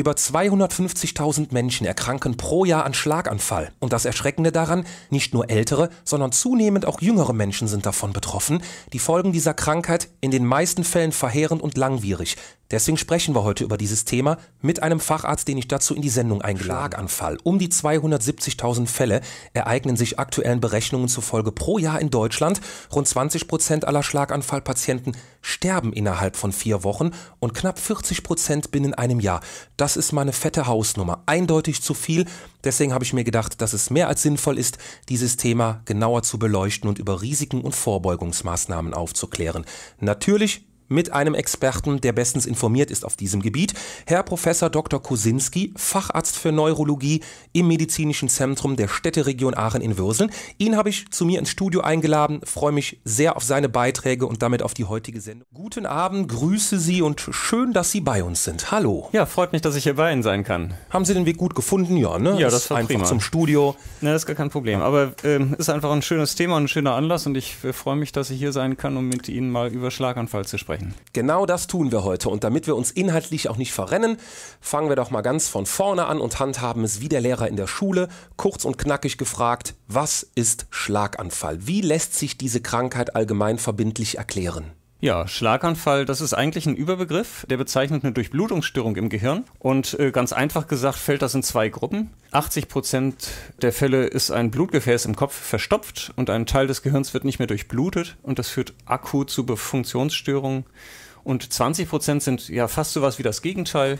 Über 250.000 Menschen erkranken pro Jahr an Schlaganfall. Und das Erschreckende daran, nicht nur ältere, sondern zunehmend auch jüngere Menschen sind davon betroffen. Die Folgen dieser Krankheit in den meisten Fällen verheerend und langwierig. Deswegen sprechen wir heute über dieses Thema mit einem Facharzt, den ich dazu in die Sendung eingeladen Schlaganfall. Um die 270.000 Fälle ereignen sich aktuellen Berechnungen zufolge pro Jahr in Deutschland. Rund 20 Prozent aller Schlaganfallpatienten sterben innerhalb von vier Wochen und knapp 40 Prozent binnen einem Jahr. Das ist meine fette Hausnummer. Eindeutig zu viel. Deswegen habe ich mir gedacht, dass es mehr als sinnvoll ist, dieses Thema genauer zu beleuchten und über Risiken und Vorbeugungsmaßnahmen aufzuklären. Natürlich mit einem Experten, der bestens informiert ist auf diesem Gebiet. Herr Professor Dr. Kosinski, Facharzt für Neurologie im Medizinischen Zentrum der Städteregion Aachen in Würseln. Ihn habe ich zu mir ins Studio eingeladen, freue mich sehr auf seine Beiträge und damit auf die heutige Sendung. Guten Abend, grüße Sie und schön, dass Sie bei uns sind. Hallo. Ja, freut mich, dass ich hier bei Ihnen sein kann. Haben Sie den Weg gut gefunden? Ja, ne? Ja, das, das war einfach prima. zum Studio. Ne, das ist gar kein Problem. Aber ähm, ist einfach ein schönes Thema, ein schöner Anlass und ich äh, freue mich, dass ich hier sein kann, um mit Ihnen mal über Schlaganfall zu sprechen sprechen. Genau das tun wir heute und damit wir uns inhaltlich auch nicht verrennen, fangen wir doch mal ganz von vorne an und handhaben es wie der Lehrer in der Schule, kurz und knackig gefragt, was ist Schlaganfall? Wie lässt sich diese Krankheit allgemein verbindlich erklären? Ja, Schlaganfall, das ist eigentlich ein Überbegriff, der bezeichnet eine Durchblutungsstörung im Gehirn. Und äh, ganz einfach gesagt fällt das in zwei Gruppen. 80 Prozent der Fälle ist ein Blutgefäß im Kopf verstopft und ein Teil des Gehirns wird nicht mehr durchblutet und das führt akut zu Funktionsstörungen und 20 Prozent sind ja fast sowas wie das Gegenteil.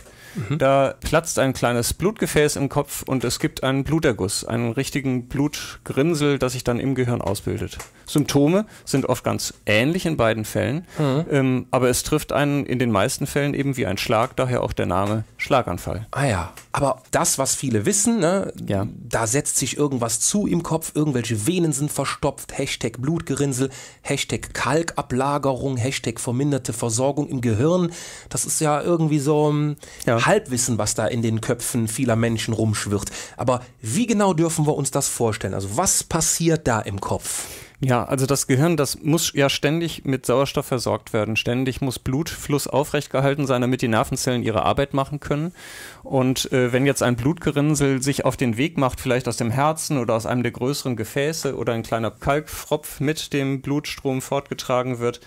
Mhm. Da platzt ein kleines Blutgefäß im Kopf und es gibt einen Bluterguss, einen richtigen Blutgrinsel, das sich dann im Gehirn ausbildet. Symptome sind oft ganz ähnlich in beiden Fällen, mhm. ähm, aber es trifft einen in den meisten Fällen eben wie ein Schlag, daher auch der Name Schlaganfall. Ah ja, aber das, was viele wissen, ne, ja. da setzt sich irgendwas zu im Kopf, irgendwelche Venen sind verstopft, Hashtag Blutgerinnsel, Hashtag Kalkablagerung, Hashtag verminderte Versorgung. Versorgung im Gehirn, das ist ja irgendwie so ein hm, ja. Halbwissen, was da in den Köpfen vieler Menschen rumschwirrt. Aber wie genau dürfen wir uns das vorstellen? Also was passiert da im Kopf? Ja, also das Gehirn, das muss ja ständig mit Sauerstoff versorgt werden. Ständig muss Blutfluss aufrecht gehalten sein, damit die Nervenzellen ihre Arbeit machen können. Und äh, wenn jetzt ein Blutgerinnsel sich auf den Weg macht, vielleicht aus dem Herzen oder aus einem der größeren Gefäße oder ein kleiner Kalkfropf mit dem Blutstrom fortgetragen wird,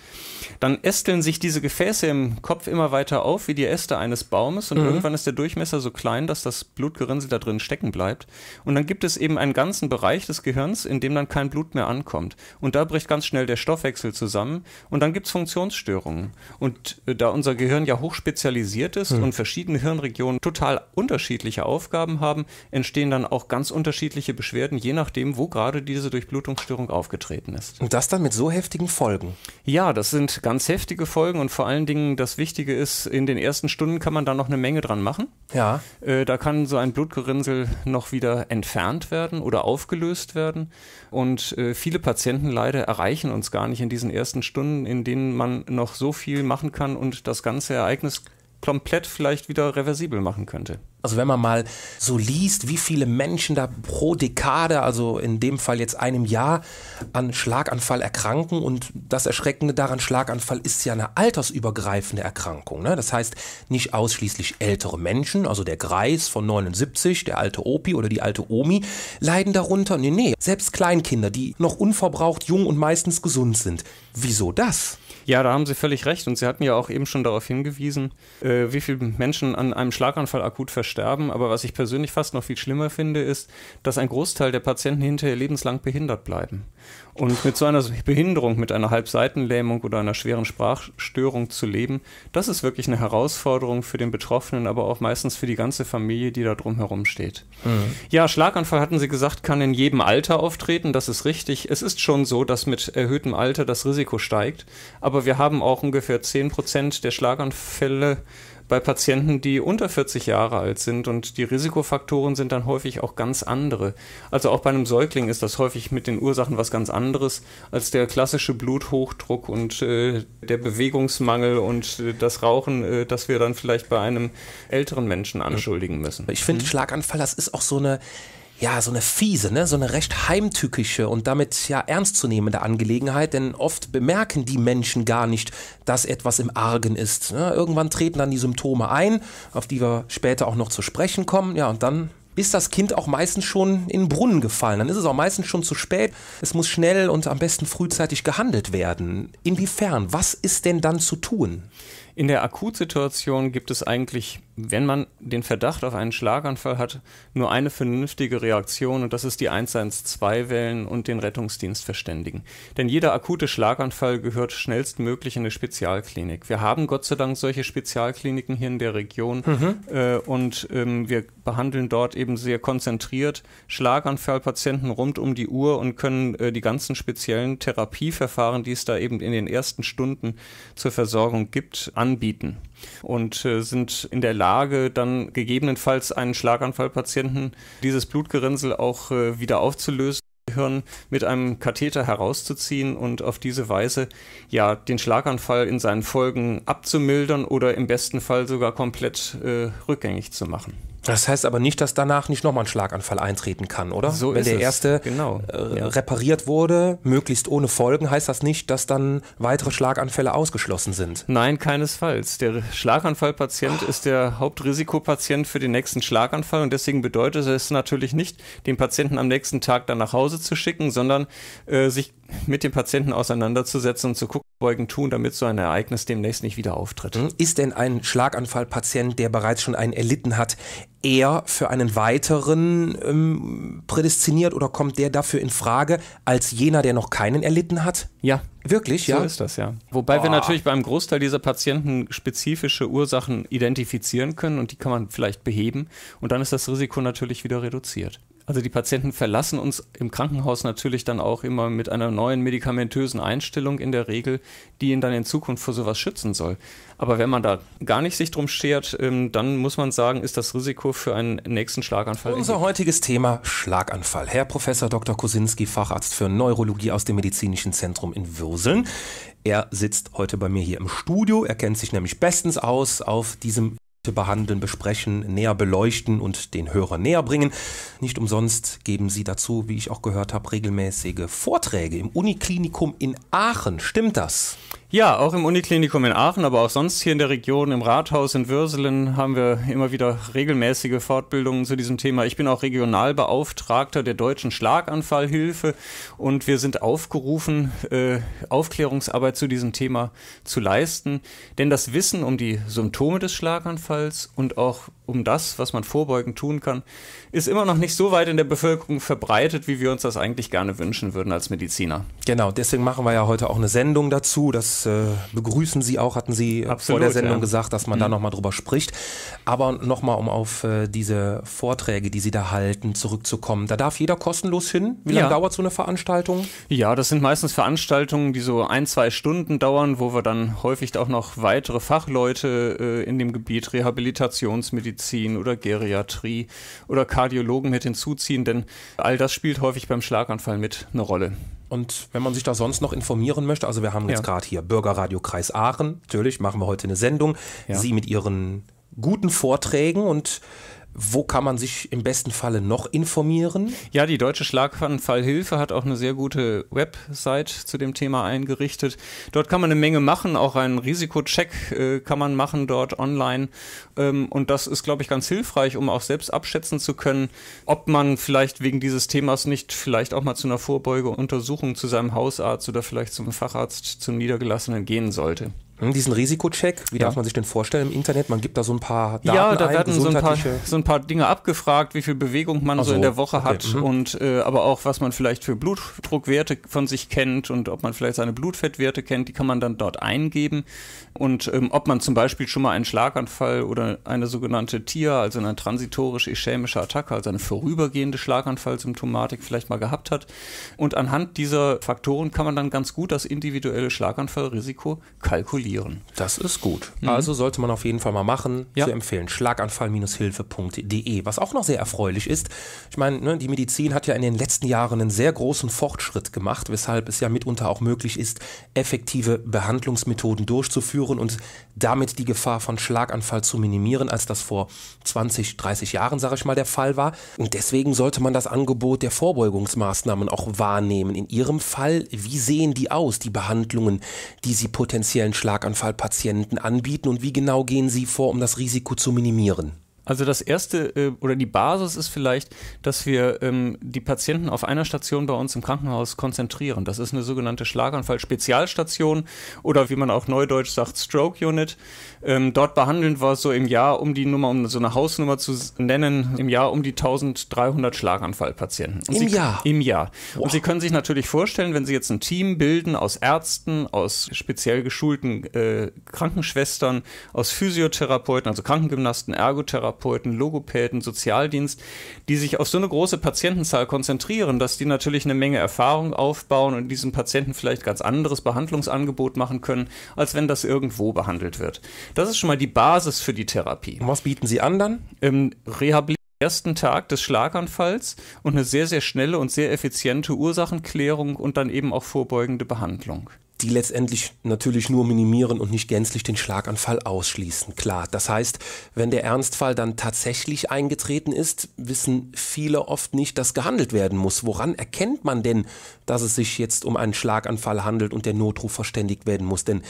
dann ästeln sich diese Gefäße im Kopf immer weiter auf, wie die Äste eines Baumes. Und mhm. irgendwann ist der Durchmesser so klein, dass das Blutgerinnsel da drin stecken bleibt. Und dann gibt es eben einen ganzen Bereich des Gehirns, in dem dann kein Blut mehr ankommt und da bricht ganz schnell der Stoffwechsel zusammen und dann gibt es Funktionsstörungen. Und äh, da unser Gehirn ja hochspezialisiert ist hm. und verschiedene Hirnregionen total unterschiedliche Aufgaben haben, entstehen dann auch ganz unterschiedliche Beschwerden, je nachdem, wo gerade diese Durchblutungsstörung aufgetreten ist. Und das dann mit so heftigen Folgen? Ja, das sind ganz heftige Folgen und vor allen Dingen das Wichtige ist, in den ersten Stunden kann man da noch eine Menge dran machen. Ja. Äh, da kann so ein Blutgerinnsel noch wieder entfernt werden oder aufgelöst werden. Und äh, viele Patienten Patienten leider erreichen uns gar nicht in diesen ersten Stunden, in denen man noch so viel machen kann und das ganze Ereignis komplett vielleicht wieder reversibel machen könnte. Also wenn man mal so liest, wie viele Menschen da pro Dekade, also in dem Fall jetzt einem Jahr, an Schlaganfall erkranken und das Erschreckende daran, Schlaganfall ist ja eine altersübergreifende Erkrankung. Ne? Das heißt nicht ausschließlich ältere Menschen, also der Greis von 79, der alte Opi oder die alte Omi, leiden darunter. Nee, nee, selbst Kleinkinder, die noch unverbraucht jung und meistens gesund sind. Wieso das? Ja, da haben Sie völlig recht. Und Sie hatten ja auch eben schon darauf hingewiesen, äh, wie viele Menschen an einem Schlaganfall akut versterben. Aber was ich persönlich fast noch viel schlimmer finde, ist, dass ein Großteil der Patienten hinterher lebenslang behindert bleiben. Und mit so einer Behinderung, mit einer Halbseitenlähmung oder einer schweren Sprachstörung zu leben, das ist wirklich eine Herausforderung für den Betroffenen, aber auch meistens für die ganze Familie, die da drumherum steht. Mhm. Ja, Schlaganfall hatten Sie gesagt, kann in jedem Alter auftreten, das ist richtig. Es ist schon so, dass mit erhöhtem Alter das Risiko steigt, aber wir haben auch ungefähr 10 Prozent der Schlaganfälle, bei Patienten, die unter 40 Jahre alt sind und die Risikofaktoren sind dann häufig auch ganz andere. Also auch bei einem Säugling ist das häufig mit den Ursachen was ganz anderes als der klassische Bluthochdruck und äh, der Bewegungsmangel und äh, das Rauchen, äh, das wir dann vielleicht bei einem älteren Menschen anschuldigen müssen. Ich finde mhm. Schlaganfall, das ist auch so eine ja, so eine fiese, ne? so eine recht heimtückische und damit ja ernstzunehmende Angelegenheit, denn oft bemerken die Menschen gar nicht, dass etwas im Argen ist. Ne? Irgendwann treten dann die Symptome ein, auf die wir später auch noch zu sprechen kommen, ja, und dann ist das Kind auch meistens schon in den Brunnen gefallen. Dann ist es auch meistens schon zu spät. Es muss schnell und am besten frühzeitig gehandelt werden. Inwiefern? Was ist denn dann zu tun? In der Akutsituation gibt es eigentlich wenn man den Verdacht auf einen Schlaganfall hat, nur eine vernünftige Reaktion und das ist die 112 wählen und den Rettungsdienst verständigen. Denn jeder akute Schlaganfall gehört schnellstmöglich in eine Spezialklinik. Wir haben Gott sei Dank solche Spezialkliniken hier in der Region mhm. äh, und ähm, wir behandeln dort eben sehr konzentriert Schlaganfallpatienten rund um die Uhr und können äh, die ganzen speziellen Therapieverfahren, die es da eben in den ersten Stunden zur Versorgung gibt, anbieten und äh, sind in der Lage, dann gegebenenfalls einen Schlaganfallpatienten dieses Blutgerinnsel auch äh, wieder aufzulösen. Hirn mit einem Katheter herauszuziehen und auf diese Weise ja den Schlaganfall in seinen Folgen abzumildern oder im besten Fall sogar komplett äh, rückgängig zu machen. Das heißt aber nicht, dass danach nicht nochmal ein Schlaganfall eintreten kann, oder? So Wenn der es. erste äh, genau. ja. repariert wurde, möglichst ohne Folgen, heißt das nicht, dass dann weitere Schlaganfälle ausgeschlossen sind? Nein, keinesfalls. Der Schlaganfallpatient oh. ist der Hauptrisikopatient für den nächsten Schlaganfall und deswegen bedeutet es natürlich nicht, den Patienten am nächsten Tag dann nach Hause zu schicken, sondern äh, sich mit dem Patienten auseinanderzusetzen und zu gucken, vorbeugen tun, damit so ein Ereignis demnächst nicht wieder auftritt. Hm, ist denn ein Schlaganfallpatient, der bereits schon einen erlitten hat, eher für einen weiteren ähm, prädestiniert oder kommt der dafür in Frage als jener, der noch keinen erlitten hat? Ja. Wirklich, so ja? So ist das, ja. Wobei oh. wir natürlich beim Großteil dieser Patienten spezifische Ursachen identifizieren können und die kann man vielleicht beheben und dann ist das Risiko natürlich wieder reduziert. Also die Patienten verlassen uns im Krankenhaus natürlich dann auch immer mit einer neuen medikamentösen Einstellung in der Regel, die ihn dann in Zukunft vor sowas schützen soll. Aber wenn man da gar nicht sich drum schert, ähm, dann muss man sagen, ist das Risiko für einen nächsten Schlaganfall. Unser heutiges Thema Schlaganfall. Herr Professor Dr. Kosinski, Facharzt für Neurologie aus dem Medizinischen Zentrum in Würseln. Er sitzt heute bei mir hier im Studio. Er kennt sich nämlich bestens aus auf diesem behandeln, besprechen, näher beleuchten und den Hörer näher bringen. Nicht umsonst geben sie dazu, wie ich auch gehört habe, regelmäßige Vorträge im Uniklinikum in Aachen. Stimmt das? Ja, auch im Uniklinikum in Aachen, aber auch sonst hier in der Region, im Rathaus in Würselen haben wir immer wieder regelmäßige Fortbildungen zu diesem Thema. Ich bin auch Regionalbeauftragter der Deutschen Schlaganfallhilfe und wir sind aufgerufen, äh, Aufklärungsarbeit zu diesem Thema zu leisten. Denn das Wissen um die Symptome des Schlaganfalls und auch um das, was man vorbeugend tun kann, ist immer noch nicht so weit in der Bevölkerung verbreitet, wie wir uns das eigentlich gerne wünschen würden als Mediziner. Genau, deswegen machen wir ja heute auch eine Sendung dazu. Das äh, begrüßen Sie auch, hatten Sie Absolut, vor der Sendung ja. gesagt, dass man mhm. da nochmal drüber spricht. Aber nochmal, um auf äh, diese Vorträge, die Sie da halten, zurückzukommen. Da darf jeder kostenlos hin. Wie lange ja. dauert so eine Veranstaltung? Ja, das sind meistens Veranstaltungen, die so ein, zwei Stunden dauern, wo wir dann häufig auch noch weitere Fachleute äh, in dem Gebiet Rehabilitationsmedizin hinzuziehen oder Geriatrie oder Kardiologen mit hinzuziehen, denn all das spielt häufig beim Schlaganfall mit eine Rolle. Und wenn man sich da sonst noch informieren möchte, also wir haben jetzt ja. gerade hier Bürgerradio Kreis Aachen, natürlich machen wir heute eine Sendung. Ja. Sie mit Ihren guten Vorträgen und wo kann man sich im besten Falle noch informieren? Ja, die Deutsche Schlaganfallhilfe hat auch eine sehr gute Website zu dem Thema eingerichtet. Dort kann man eine Menge machen, auch einen Risikocheck äh, kann man machen dort online. Ähm, und das ist, glaube ich, ganz hilfreich, um auch selbst abschätzen zu können, ob man vielleicht wegen dieses Themas nicht vielleicht auch mal zu einer Vorbeugeuntersuchung zu seinem Hausarzt oder vielleicht zum Facharzt, zum Niedergelassenen gehen sollte. Hm, diesen Risikocheck, wie ja. darf man sich den vorstellen im Internet? Man gibt da so ein paar Daten Ja, da ein, werden so ein, paar, so ein paar Dinge abgefragt, wie viel Bewegung man so, so, in der Woche okay. hat mhm. und äh, aber auch, was man vielleicht für Blutdruckwerte von sich kennt und ob man vielleicht seine Blutfettwerte kennt, die kann man dann dort eingeben und ähm, ob man zum Beispiel schon mal einen Schlaganfall oder eine sogenannte TIA, also eine transitorisch-ischämische Attacke, also eine vorübergehende Schlaganfallsymptomatik vielleicht mal gehabt hat. Und anhand dieser Faktoren kann man dann ganz gut das individuelle Schlaganfallrisiko kalkulieren. Das ist gut. Mhm. Also sollte man auf jeden Fall mal machen, ja. zu empfehlen. Schlaganfall-hilfe.de, was auch noch sehr erfreulich ist. Ich meine, ne, die Medizin hat ja in den letzten Jahren einen sehr großen Fortschritt gemacht, weshalb es ja mitunter auch möglich ist, effektive Behandlungsmethoden durchzuführen führen und damit die Gefahr von Schlaganfall zu minimieren, als das vor 20, 30 Jahren, sage ich mal, der Fall war. Und deswegen sollte man das Angebot der Vorbeugungsmaßnahmen auch wahrnehmen. In Ihrem Fall, wie sehen die aus, die Behandlungen, die Sie potenziellen Schlaganfallpatienten anbieten und wie genau gehen Sie vor, um das Risiko zu minimieren? Also das erste äh, oder die Basis ist vielleicht, dass wir ähm, die Patienten auf einer Station bei uns im Krankenhaus konzentrieren. Das ist eine sogenannte Schlaganfall-Spezialstation oder wie man auch neudeutsch sagt, Stroke Unit. Ähm, dort behandeln wir so im Jahr, um die Nummer, um so eine Hausnummer zu nennen, im Jahr um die 1300 Schlaganfallpatienten. Und Im Sie, Jahr? Im Jahr. Wow. Und Sie können sich natürlich vorstellen, wenn Sie jetzt ein Team bilden aus Ärzten, aus speziell geschulten äh, Krankenschwestern, aus Physiotherapeuten, also Krankengymnasten, Ergotherapeuten, Physiotherapeuten, Logopäden, Sozialdienst, die sich auf so eine große Patientenzahl konzentrieren, dass die natürlich eine Menge Erfahrung aufbauen und diesen Patienten vielleicht ganz anderes Behandlungsangebot machen können, als wenn das irgendwo behandelt wird. Das ist schon mal die Basis für die Therapie. Und was bieten Sie an dann? Ähm, Rehabilitation ersten Tag des Schlaganfalls und eine sehr, sehr schnelle und sehr effiziente Ursachenklärung und dann eben auch vorbeugende Behandlung die letztendlich natürlich nur minimieren und nicht gänzlich den Schlaganfall ausschließen. Klar, das heißt, wenn der Ernstfall dann tatsächlich eingetreten ist, wissen viele oft nicht, dass gehandelt werden muss. Woran erkennt man denn, dass es sich jetzt um einen Schlaganfall handelt und der Notruf verständigt werden muss? Denn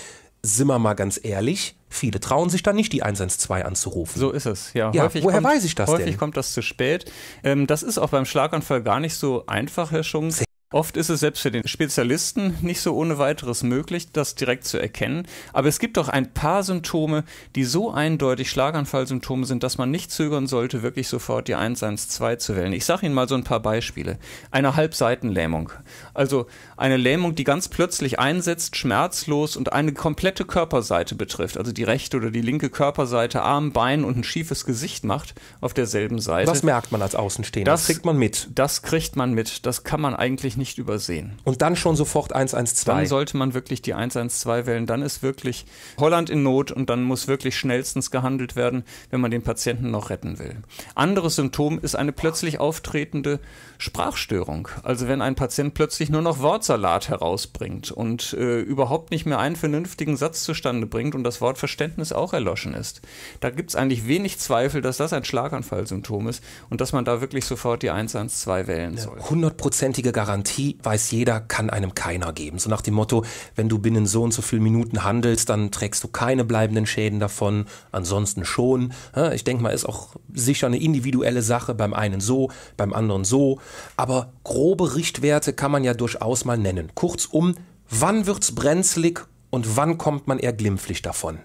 sind wir mal ganz ehrlich, viele trauen sich dann nicht, die 112 anzurufen. So ist es, ja. ja woher kommt, weiß ich das häufig denn? Häufig kommt das zu spät. Ähm, das ist auch beim Schlaganfall gar nicht so einfach, Herr Schunk. Oft ist es selbst für den Spezialisten nicht so ohne weiteres möglich, das direkt zu erkennen, aber es gibt doch ein paar Symptome, die so eindeutig Schlaganfallsymptome sind, dass man nicht zögern sollte, wirklich sofort die 112 zu wählen. Ich sage Ihnen mal so ein paar Beispiele. Eine Halbseitenlähmung, also eine Lähmung, die ganz plötzlich einsetzt, schmerzlos und eine komplette Körperseite betrifft, also die rechte oder die linke Körperseite, Arm, Bein und ein schiefes Gesicht macht auf derselben Seite. Was merkt man als Außenstehender? Das, das kriegt man mit. Das kriegt man mit. Das kann man eigentlich nicht nicht übersehen. Und dann schon sofort 112. Dann sollte man wirklich die 112 wählen. Dann ist wirklich Holland in Not und dann muss wirklich schnellstens gehandelt werden, wenn man den Patienten noch retten will. Anderes Symptom ist eine plötzlich auftretende Sprachstörung. Also wenn ein Patient plötzlich nur noch Wortsalat herausbringt und äh, überhaupt nicht mehr einen vernünftigen Satz zustande bringt und das Wortverständnis auch erloschen ist. Da gibt es eigentlich wenig Zweifel, dass das ein Schlaganfallsymptom ist und dass man da wirklich sofort die 112 wählen soll. Hundertprozentige Garantie weiß jeder, kann einem keiner geben. So nach dem Motto, wenn du binnen so und so vielen Minuten handelst, dann trägst du keine bleibenden Schäden davon, ansonsten schon. Ich denke mal, ist auch sicher eine individuelle Sache, beim einen so, beim anderen so aber grobe Richtwerte kann man ja durchaus mal nennen. Kurzum, wann wird's brenzlig und wann kommt man eher glimpflich davon?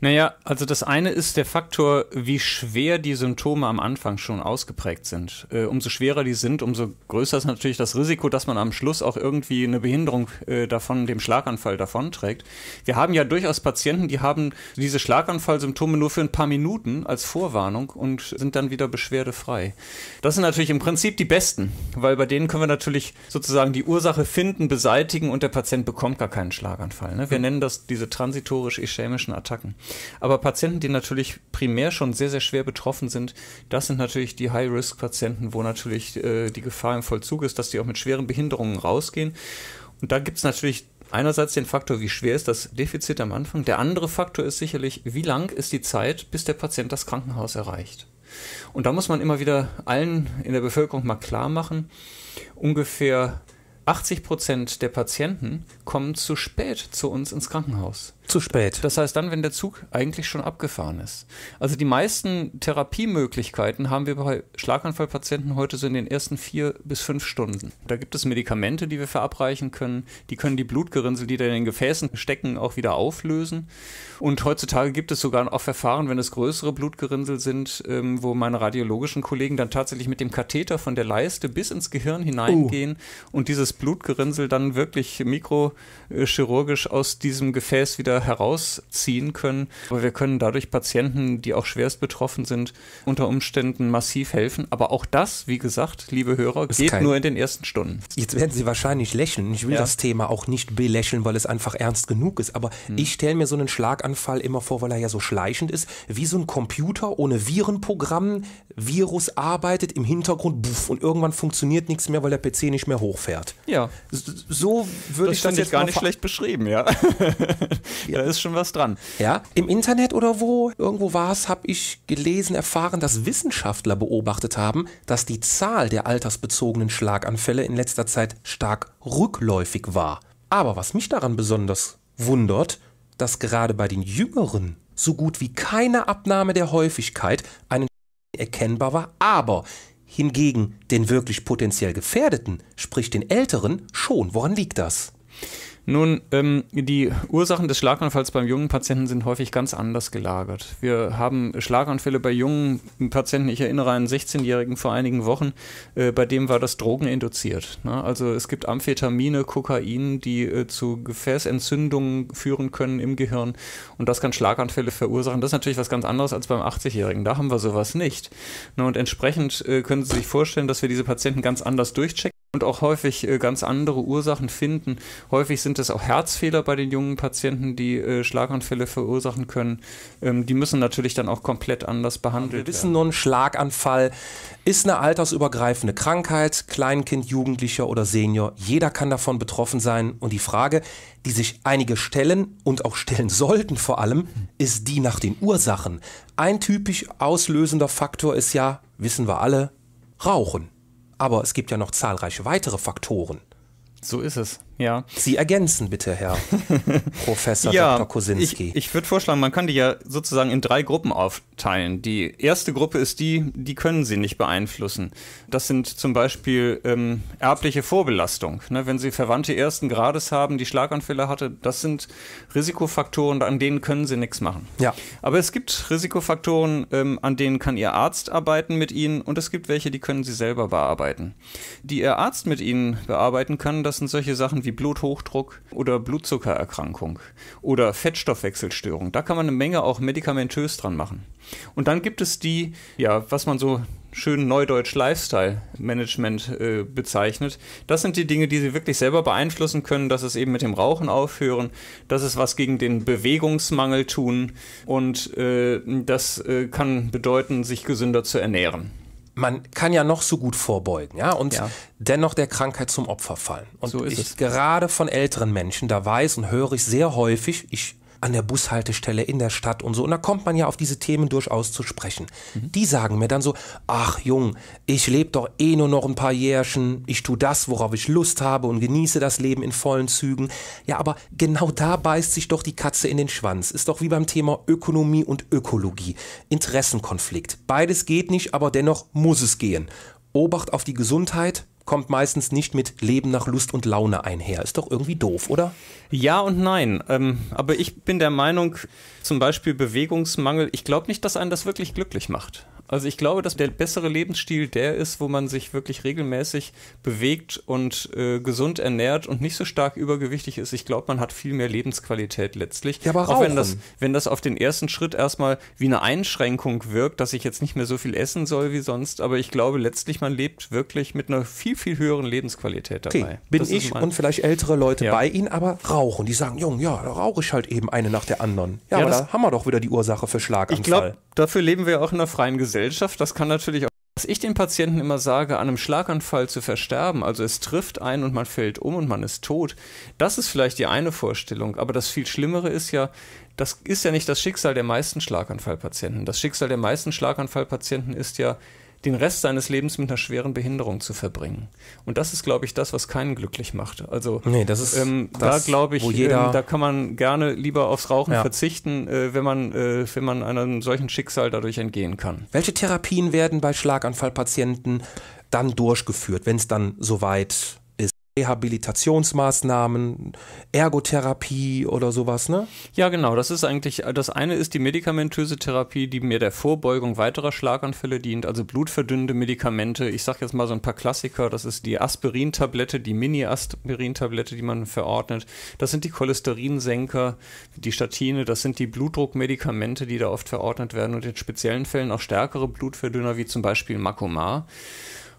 Naja, also das eine ist der Faktor, wie schwer die Symptome am Anfang schon ausgeprägt sind. Äh, umso schwerer die sind, umso größer ist natürlich das Risiko, dass man am Schluss auch irgendwie eine Behinderung äh, davon, dem Schlaganfall davonträgt. Wir haben ja durchaus Patienten, die haben diese Schlaganfallsymptome nur für ein paar Minuten als Vorwarnung und sind dann wieder beschwerdefrei. Das sind natürlich im Prinzip die besten, weil bei denen können wir natürlich sozusagen die Ursache finden, beseitigen und der Patient bekommt gar keinen Schlaganfall. Ne? Wir hm. nennen das diese transitorisch-ischämischen Attacken. Aber Patienten, die natürlich primär schon sehr, sehr schwer betroffen sind, das sind natürlich die High-Risk-Patienten, wo natürlich äh, die Gefahr im Vollzug ist, dass die auch mit schweren Behinderungen rausgehen. Und da gibt es natürlich einerseits den Faktor, wie schwer ist das Defizit am Anfang. Der andere Faktor ist sicherlich, wie lang ist die Zeit, bis der Patient das Krankenhaus erreicht. Und da muss man immer wieder allen in der Bevölkerung mal klar machen, ungefähr 80 Prozent der Patienten kommen zu spät zu uns ins Krankenhaus. Zu spät. Das heißt dann, wenn der Zug eigentlich schon abgefahren ist. Also die meisten Therapiemöglichkeiten haben wir bei Schlaganfallpatienten heute so in den ersten vier bis fünf Stunden. Da gibt es Medikamente, die wir verabreichen können. Die können die Blutgerinnsel, die da in den Gefäßen stecken, auch wieder auflösen. Und heutzutage gibt es sogar auch Verfahren, wenn es größere Blutgerinnsel sind, ähm, wo meine radiologischen Kollegen dann tatsächlich mit dem Katheter von der Leiste bis ins Gehirn hineingehen uh. und dieses Blutgerinnsel dann wirklich mikrochirurgisch aus diesem Gefäß wieder wir herausziehen können. Aber wir können dadurch Patienten, die auch schwerst betroffen sind, unter Umständen massiv helfen. Aber auch das, wie gesagt, liebe Hörer, ist geht kein... nur in den ersten Stunden. Jetzt werden Sie wahrscheinlich lächeln. Ich will ja. das Thema auch nicht belächeln, weil es einfach ernst genug ist. Aber hm. ich stelle mir so einen Schlaganfall immer vor, weil er ja so schleichend ist, wie so ein Computer ohne Virenprogramm. Virus arbeitet im Hintergrund buff, und irgendwann funktioniert nichts mehr, weil der PC nicht mehr hochfährt. Ja. So würde ich das jetzt ich gar nicht schlecht beschrieben, ja. Ja. Da ist schon was dran. Ja, im Internet oder wo, irgendwo war es, habe ich gelesen, erfahren, dass Wissenschaftler beobachtet haben, dass die Zahl der altersbezogenen Schlaganfälle in letzter Zeit stark rückläufig war. Aber was mich daran besonders wundert, dass gerade bei den Jüngeren so gut wie keine Abnahme der Häufigkeit einen erkennbar war, aber hingegen den wirklich potenziell Gefährdeten, sprich den Älteren, schon. Woran liegt das? Nun, ähm, die Ursachen des Schlaganfalls beim jungen Patienten sind häufig ganz anders gelagert. Wir haben Schlaganfälle bei jungen Patienten, ich erinnere an einen 16-Jährigen vor einigen Wochen, äh, bei dem war das Drogen induziert. Ne? Also es gibt Amphetamine, Kokain, die äh, zu Gefäßentzündungen führen können im Gehirn und das kann Schlaganfälle verursachen. Das ist natürlich was ganz anderes als beim 80-Jährigen. Da haben wir sowas nicht. Ne? Und entsprechend äh, können Sie sich vorstellen, dass wir diese Patienten ganz anders durchchecken und auch häufig äh, ganz andere Ursachen finden. Häufig sind es auch Herzfehler bei den jungen Patienten, die äh, Schlaganfälle verursachen können. Ähm, die müssen natürlich dann auch komplett anders behandelt werden. Wir wissen nun, Schlaganfall ist eine altersübergreifende Krankheit. Kleinkind, Jugendlicher oder Senior, jeder kann davon betroffen sein. Und die Frage, die sich einige stellen und auch stellen sollten vor allem, ist die nach den Ursachen. Ein typisch auslösender Faktor ist ja, wissen wir alle, Rauchen. Aber es gibt ja noch zahlreiche weitere Faktoren. So ist es. Ja. Sie ergänzen bitte, Herr Professor ja, Dr. Kosinski. Ich, ich würde vorschlagen, man kann die ja sozusagen in drei Gruppen aufteilen. Die erste Gruppe ist die, die können Sie nicht beeinflussen. Das sind zum Beispiel ähm, erbliche Vorbelastung. Ne, wenn Sie Verwandte ersten Grades haben, die Schlaganfälle hatte, das sind Risikofaktoren, an denen können Sie nichts machen. Ja. Aber es gibt Risikofaktoren, ähm, an denen kann Ihr Arzt arbeiten mit Ihnen und es gibt welche, die können Sie selber bearbeiten. Die Ihr Arzt mit Ihnen bearbeiten kann, das sind solche Sachen wie Bluthochdruck oder Blutzuckererkrankung oder Fettstoffwechselstörung. Da kann man eine Menge auch medikamentös dran machen. Und dann gibt es die, ja, was man so schön neudeutsch Lifestyle Management äh, bezeichnet. Das sind die Dinge, die sie wirklich selber beeinflussen können. dass es eben mit dem Rauchen aufhören, dass es was gegen den Bewegungsmangel tun und äh, das äh, kann bedeuten, sich gesünder zu ernähren man kann ja noch so gut vorbeugen, ja, und ja. dennoch der Krankheit zum Opfer fallen. Und so ich es. gerade von älteren Menschen, da weiß und höre ich sehr häufig, ich an der Bushaltestelle in der Stadt und so. Und da kommt man ja auf diese Themen durchaus zu sprechen. Mhm. Die sagen mir dann so, ach Jung, ich lebe doch eh nur noch ein paar Jährchen, ich tue das, worauf ich Lust habe und genieße das Leben in vollen Zügen. Ja, aber genau da beißt sich doch die Katze in den Schwanz. Ist doch wie beim Thema Ökonomie und Ökologie. Interessenkonflikt. Beides geht nicht, aber dennoch muss es gehen. Obacht auf die Gesundheit, kommt meistens nicht mit Leben nach Lust und Laune einher. Ist doch irgendwie doof, oder? Ja und nein. Ähm, aber ich bin der Meinung, zum Beispiel Bewegungsmangel, ich glaube nicht, dass einen das wirklich glücklich macht. Also ich glaube, dass der bessere Lebensstil der ist, wo man sich wirklich regelmäßig bewegt und äh, gesund ernährt und nicht so stark übergewichtig ist. Ich glaube, man hat viel mehr Lebensqualität letztlich. Ja, aber rauchen. auch wenn das, wenn das auf den ersten Schritt erstmal wie eine Einschränkung wirkt, dass ich jetzt nicht mehr so viel essen soll wie sonst, aber ich glaube letztlich, man lebt wirklich mit einer viel, viel höheren Lebensqualität dabei. Okay, bin ich und vielleicht ältere Leute ja. bei Ihnen, aber rauchen. Die sagen, Jung, ja, da rauche ich halt eben eine nach der anderen. Ja, ja aber da haben wir doch wieder die Ursache für Schlaganfall. Ich glaube, dafür leben wir auch in einer freien Gesellschaft. Gesellschaft, das kann natürlich auch, was ich den Patienten immer sage, an einem Schlaganfall zu versterben, also es trifft einen und man fällt um und man ist tot, das ist vielleicht die eine Vorstellung. Aber das viel Schlimmere ist ja, das ist ja nicht das Schicksal der meisten Schlaganfallpatienten. Das Schicksal der meisten Schlaganfallpatienten ist ja, den Rest seines Lebens mit einer schweren Behinderung zu verbringen. Und das ist, glaube ich, das, was keinen glücklich macht. Also nee, das ist ähm, das, da glaube ich, jeder, ähm, da kann man gerne lieber aufs Rauchen ja. verzichten, äh, wenn man äh, wenn man einem solchen Schicksal dadurch entgehen kann. Welche Therapien werden bei Schlaganfallpatienten dann durchgeführt, wenn es dann soweit Rehabilitationsmaßnahmen, Ergotherapie oder sowas, ne? Ja, genau. Das ist eigentlich, das eine ist die medikamentöse Therapie, die mir der Vorbeugung weiterer Schlaganfälle dient, also blutverdünnende Medikamente. Ich sag jetzt mal so ein paar Klassiker. Das ist die Aspirintablette, die Mini-Aspirintablette, die man verordnet. Das sind die Cholesterinsenker, die Statine. Das sind die Blutdruckmedikamente, die da oft verordnet werden und in speziellen Fällen auch stärkere Blutverdünner, wie zum Beispiel Macomar.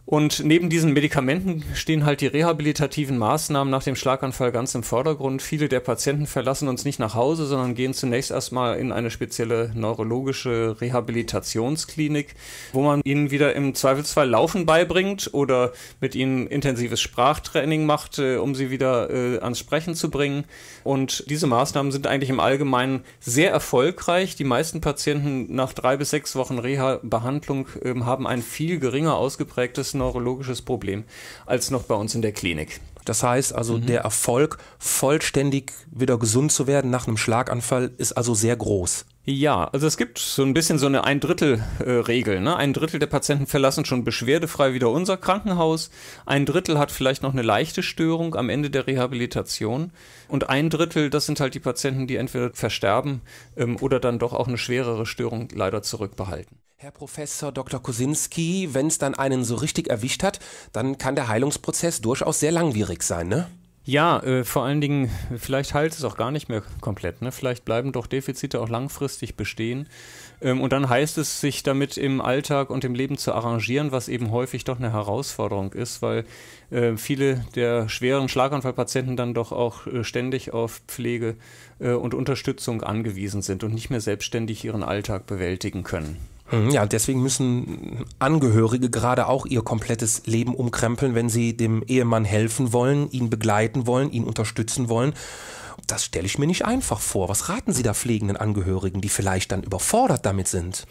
Und neben diesen Medikamenten stehen halt die rehabilitativen Maßnahmen nach dem Schlaganfall ganz im Vordergrund. Viele der Patienten verlassen uns nicht nach Hause, sondern gehen zunächst erstmal in eine spezielle neurologische Rehabilitationsklinik, wo man ihnen wieder im Zweifelsfall Laufen beibringt oder mit ihnen intensives Sprachtraining macht, äh, um sie wieder äh, ans Sprechen zu bringen. Und diese Maßnahmen sind eigentlich im Allgemeinen sehr erfolgreich. Die meisten Patienten nach drei bis sechs Wochen Reha-Behandlung äh, haben ein viel geringer ausgeprägtes neurologisches Problem als noch bei uns in der Klinik. Das heißt also, mhm. der Erfolg, vollständig wieder gesund zu werden nach einem Schlaganfall, ist also sehr groß. Ja, also es gibt so ein bisschen so eine ein Drittel äh, Regel. Ne? Ein Drittel der Patienten verlassen schon beschwerdefrei wieder unser Krankenhaus. Ein Drittel hat vielleicht noch eine leichte Störung am Ende der Rehabilitation. Und ein Drittel, das sind halt die Patienten, die entweder versterben ähm, oder dann doch auch eine schwerere Störung leider zurückbehalten. Herr Professor Dr. Kosinski, wenn es dann einen so richtig erwischt hat, dann kann der Heilungsprozess durchaus sehr langwierig sein, ne? Ja, äh, vor allen Dingen, vielleicht heilt es auch gar nicht mehr komplett. Ne? Vielleicht bleiben doch Defizite auch langfristig bestehen. Ähm, und dann heißt es, sich damit im Alltag und im Leben zu arrangieren, was eben häufig doch eine Herausforderung ist, weil äh, viele der schweren Schlaganfallpatienten dann doch auch äh, ständig auf Pflege äh, und Unterstützung angewiesen sind und nicht mehr selbstständig ihren Alltag bewältigen können. Mhm, ja, deswegen müssen Angehörige gerade auch ihr komplettes Leben umkrempeln, wenn sie dem Ehemann helfen wollen, ihn begleiten wollen, ihn unterstützen wollen. Das stelle ich mir nicht einfach vor. Was raten Sie da pflegenden Angehörigen, die vielleicht dann überfordert damit sind?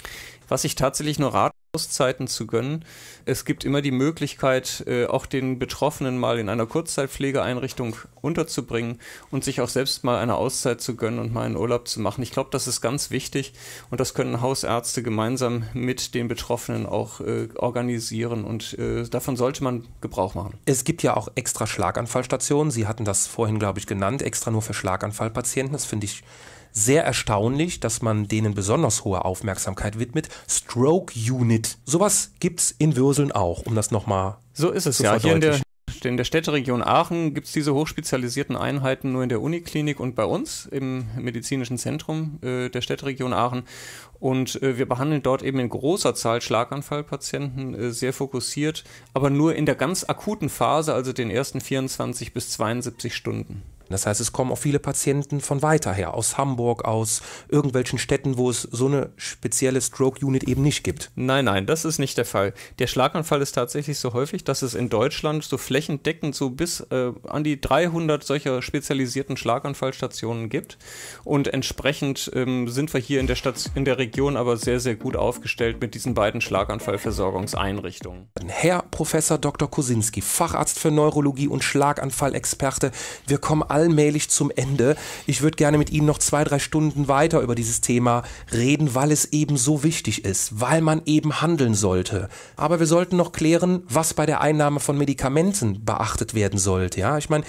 Was ich tatsächlich nur rate, Auszeiten zu gönnen. Es gibt immer die Möglichkeit, äh, auch den Betroffenen mal in einer Kurzzeitpflegeeinrichtung unterzubringen und sich auch selbst mal eine Auszeit zu gönnen und mal einen Urlaub zu machen. Ich glaube, das ist ganz wichtig und das können Hausärzte gemeinsam mit den Betroffenen auch äh, organisieren und äh, davon sollte man Gebrauch machen. Es gibt ja auch extra Schlaganfallstationen. Sie hatten das vorhin, glaube ich, genannt, extra nur für Schlaganfallpatienten. Das finde ich sehr erstaunlich, dass man denen besonders hohe Aufmerksamkeit widmet. Stroke Unit. Sowas gibt's in Würseln auch, um das nochmal so ist es zu ja. Hier in der, in der Städteregion Aachen gibt's diese hochspezialisierten Einheiten nur in der Uniklinik und bei uns im medizinischen Zentrum äh, der Städteregion Aachen. Und äh, wir behandeln dort eben in großer Zahl Schlaganfallpatienten äh, sehr fokussiert, aber nur in der ganz akuten Phase, also den ersten 24 bis 72 Stunden. Das heißt, es kommen auch viele Patienten von weiter her, aus Hamburg, aus irgendwelchen Städten, wo es so eine spezielle Stroke-Unit eben nicht gibt. Nein, nein, das ist nicht der Fall. Der Schlaganfall ist tatsächlich so häufig, dass es in Deutschland so flächendeckend so bis äh, an die 300 solcher spezialisierten Schlaganfallstationen gibt. Und entsprechend ähm, sind wir hier in der, Stadt, in der Region aber sehr, sehr gut aufgestellt mit diesen beiden Schlaganfallversorgungseinrichtungen. Herr Professor Dr. Kosinski, Facharzt für Neurologie und Schlaganfallexperte, wir kommen alle allmählich zum Ende. Ich würde gerne mit Ihnen noch zwei, drei Stunden weiter über dieses Thema reden, weil es eben so wichtig ist, weil man eben handeln sollte. Aber wir sollten noch klären, was bei der Einnahme von Medikamenten beachtet werden sollte. Ja, ich meine,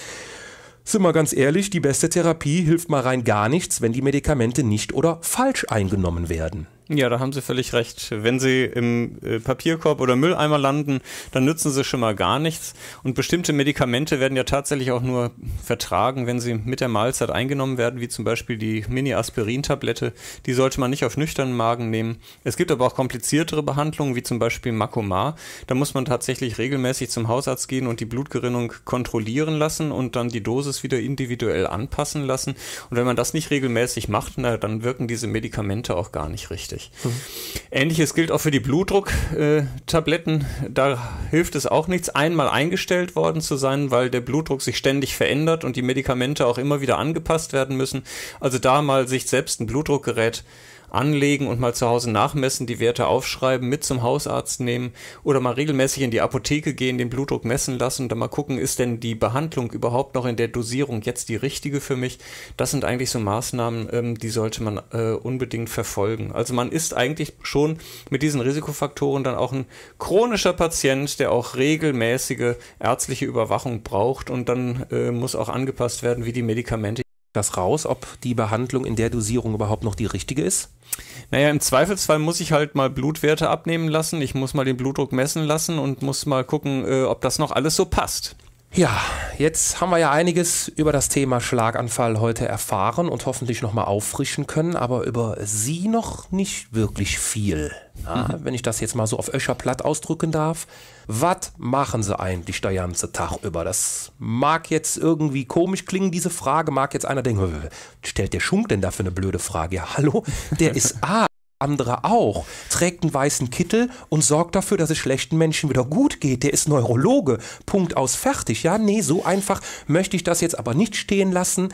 sind wir ganz ehrlich, die beste Therapie hilft mal rein gar nichts, wenn die Medikamente nicht oder falsch eingenommen werden. Ja, da haben Sie völlig recht. Wenn Sie im äh, Papierkorb oder Mülleimer landen, dann nützen sie schon mal gar nichts. Und bestimmte Medikamente werden ja tatsächlich auch nur vertragen, wenn sie mit der Mahlzeit eingenommen werden, wie zum Beispiel die Mini-Aspirin-Tablette. Die sollte man nicht auf nüchternen Magen nehmen. Es gibt aber auch kompliziertere Behandlungen, wie zum Beispiel Makomar. Da muss man tatsächlich regelmäßig zum Hausarzt gehen und die Blutgerinnung kontrollieren lassen und dann die Dosis wieder individuell anpassen lassen. Und wenn man das nicht regelmäßig macht, na, dann wirken diese Medikamente auch gar nicht richtig richtig. Ähnliches gilt auch für die Blutdrucktabletten. Da hilft es auch nichts, einmal eingestellt worden zu sein, weil der Blutdruck sich ständig verändert und die Medikamente auch immer wieder angepasst werden müssen. Also da mal sich selbst ein Blutdruckgerät äh, anlegen und mal zu Hause nachmessen, die Werte aufschreiben, mit zum Hausarzt nehmen oder mal regelmäßig in die Apotheke gehen, den Blutdruck messen lassen und dann mal gucken, ist denn die Behandlung überhaupt noch in der Dosierung jetzt die richtige für mich? Das sind eigentlich so Maßnahmen, ähm, die sollte man äh, unbedingt verfolgen. Also man ist eigentlich schon mit diesen Risikofaktoren dann auch ein chronischer Patient, der auch regelmäßige ärztliche Überwachung braucht und dann äh, muss auch angepasst werden, wie die Medikamente das raus, ob die Behandlung in der Dosierung überhaupt noch die richtige ist? Naja, im Zweifelsfall muss ich halt mal Blutwerte abnehmen lassen, ich muss mal den Blutdruck messen lassen und muss mal gucken, äh, ob das noch alles so passt. Ja, jetzt haben wir ja einiges über das Thema Schlaganfall heute erfahren und hoffentlich nochmal auffrischen können, aber über Sie noch nicht wirklich viel. Na, mhm. Wenn ich das jetzt mal so auf Öscher platt ausdrücken darf. Was machen Sie eigentlich der ganze Tag über? Das mag jetzt irgendwie komisch klingen, diese Frage. Mag jetzt einer denken, stellt der Schunk denn da für eine blöde Frage? Ja, hallo, der ist A andere auch, trägt einen weißen Kittel und sorgt dafür, dass es schlechten Menschen wieder gut geht. Der ist Neurologe. Punkt aus fertig. Ja, nee, so einfach möchte ich das jetzt aber nicht stehen lassen.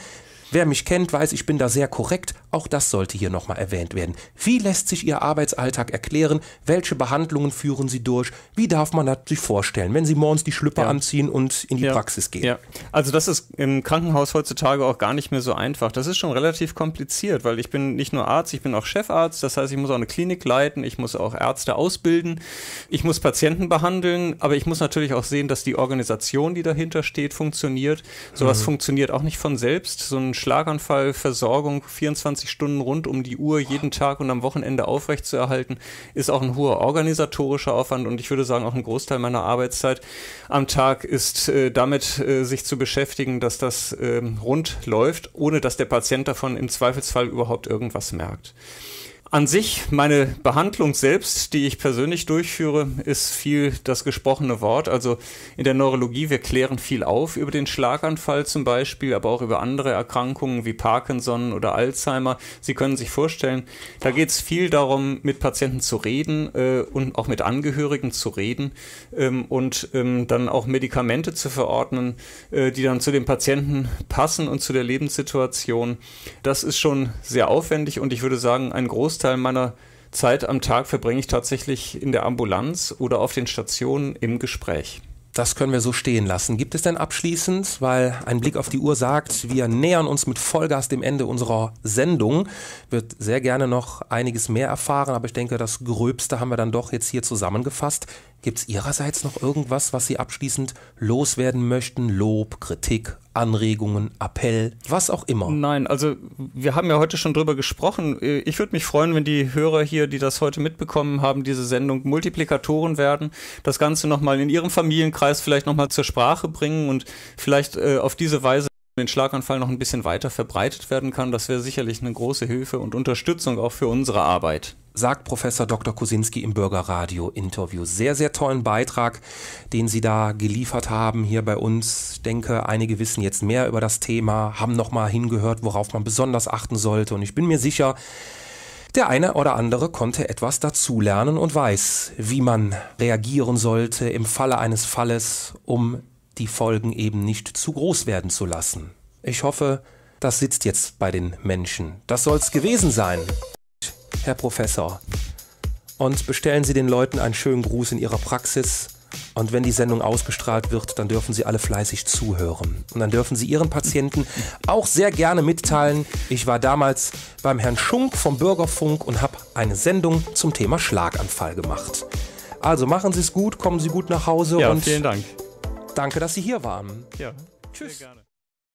Wer mich kennt, weiß, ich bin da sehr korrekt. Auch das sollte hier nochmal erwähnt werden. Wie lässt sich Ihr Arbeitsalltag erklären? Welche Behandlungen führen Sie durch? Wie darf man das sich vorstellen, wenn Sie morgens die Schlüpper ja. anziehen und in die ja. Praxis gehen? Ja. Also das ist im Krankenhaus heutzutage auch gar nicht mehr so einfach. Das ist schon relativ kompliziert, weil ich bin nicht nur Arzt, ich bin auch Chefarzt. Das heißt, ich muss auch eine Klinik leiten, ich muss auch Ärzte ausbilden, ich muss Patienten behandeln, aber ich muss natürlich auch sehen, dass die Organisation, die dahinter steht, funktioniert. Sowas mhm. funktioniert auch nicht von selbst. So ein Schlaganfallversorgung 24 Stunden rund um die Uhr jeden Tag und am Wochenende aufrechtzuerhalten, ist auch ein hoher organisatorischer Aufwand und ich würde sagen, auch ein Großteil meiner Arbeitszeit am Tag ist äh, damit äh, sich zu beschäftigen, dass das äh, rund läuft, ohne dass der Patient davon im Zweifelsfall überhaupt irgendwas merkt. An sich, meine Behandlung selbst, die ich persönlich durchführe, ist viel das gesprochene Wort. Also in der Neurologie, wir klären viel auf über den Schlaganfall zum Beispiel, aber auch über andere Erkrankungen wie Parkinson oder Alzheimer. Sie können sich vorstellen, da geht es viel darum, mit Patienten zu reden äh, und auch mit Angehörigen zu reden ähm, und ähm, dann auch Medikamente zu verordnen, äh, die dann zu dem Patienten passen und zu der Lebenssituation. Das ist schon sehr aufwendig und ich würde sagen, ein Großteil Großteil meiner Zeit am Tag verbringe ich tatsächlich in der Ambulanz oder auf den Stationen im Gespräch. Das können wir so stehen lassen. Gibt es denn abschließend, weil ein Blick auf die Uhr sagt, wir nähern uns mit Vollgas dem Ende unserer Sendung, wird sehr gerne noch einiges mehr erfahren, aber ich denke, das Gröbste haben wir dann doch jetzt hier zusammengefasst. Gibt es Ihrerseits noch irgendwas, was Sie abschließend loswerden möchten? Lob, Kritik, Anregungen, Appell, was auch immer. Nein, also wir haben ja heute schon drüber gesprochen. Äh, ich würde mich freuen, wenn die Hörer hier, die das heute mitbekommen haben, diese Sendung Multiplikatoren werden, das Ganze nochmal in ihrem Familienkreis vielleicht nochmal zur Sprache bringen und vielleicht äh, auf diese Weise den Schlaganfall noch ein bisschen weiter verbreitet werden kann. Das wäre sicherlich eine große Hilfe und Unterstützung auch für unsere Arbeit. Sagt Professor Dr. Kosinski im Bürgerradio-Interview. Sehr, sehr tollen Beitrag, den Sie da geliefert haben hier bei uns. Ich denke, einige wissen jetzt mehr über das Thema, haben nochmal hingehört, worauf man besonders achten sollte. Und ich bin mir sicher, der eine oder andere konnte etwas dazulernen und weiß, wie man reagieren sollte im Falle eines Falles, um die Folgen eben nicht zu groß werden zu lassen. Ich hoffe, das sitzt jetzt bei den Menschen. Das soll's gewesen sein, Herr Professor. Und bestellen Sie den Leuten einen schönen Gruß in ihrer Praxis. Und wenn die Sendung ausgestrahlt wird, dann dürfen Sie alle fleißig zuhören. Und dann dürfen Sie Ihren Patienten auch sehr gerne mitteilen, ich war damals beim Herrn Schunk vom Bürgerfunk und habe eine Sendung zum Thema Schlaganfall gemacht. Also machen Sie es gut, kommen Sie gut nach Hause ja, und vielen Dank. Danke, dass Sie hier waren. Ja. Tschüss.